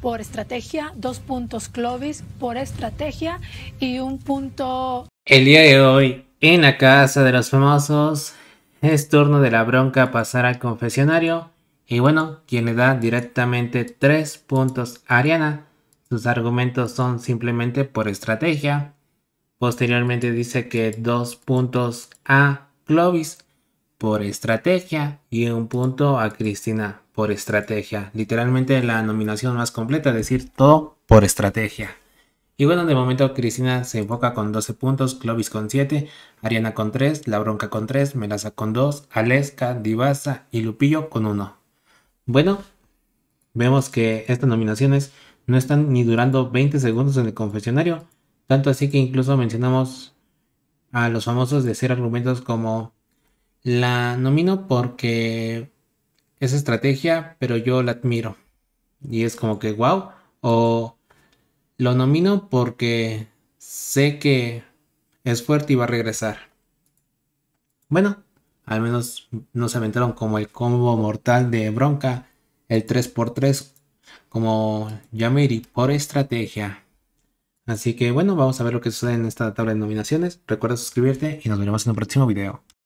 por estrategia, dos puntos Clovis por estrategia y un punto. El día de hoy, en la casa de los famosos, es turno de la bronca pasar al confesionario. Y bueno, quien le da directamente tres puntos a Ariana. Sus argumentos son simplemente por estrategia. Posteriormente dice que dos puntos a Clovis por estrategia y un punto a Cristina por estrategia. Literalmente la nominación más completa, es decir, todo por estrategia. Y bueno, de momento Cristina se enfoca con 12 puntos, Clovis con 7, Ariana con 3, La Bronca con 3, Melaza con 2, Aleska, Divasa y Lupillo con 1. Bueno, vemos que estas nominaciones no están ni durando 20 segundos en el confesionario, tanto así que incluso mencionamos a los famosos de ser argumentos como la nomino porque esa estrategia, pero yo la admiro. Y es como que, wow, o lo nomino porque sé que es fuerte y va a regresar. Bueno, al menos nos aventaron como el combo mortal de bronca, el 3x3, como Yamiri, por estrategia. Así que bueno, vamos a ver lo que sucede en esta tabla de nominaciones. Recuerda suscribirte y nos veremos en un próximo video.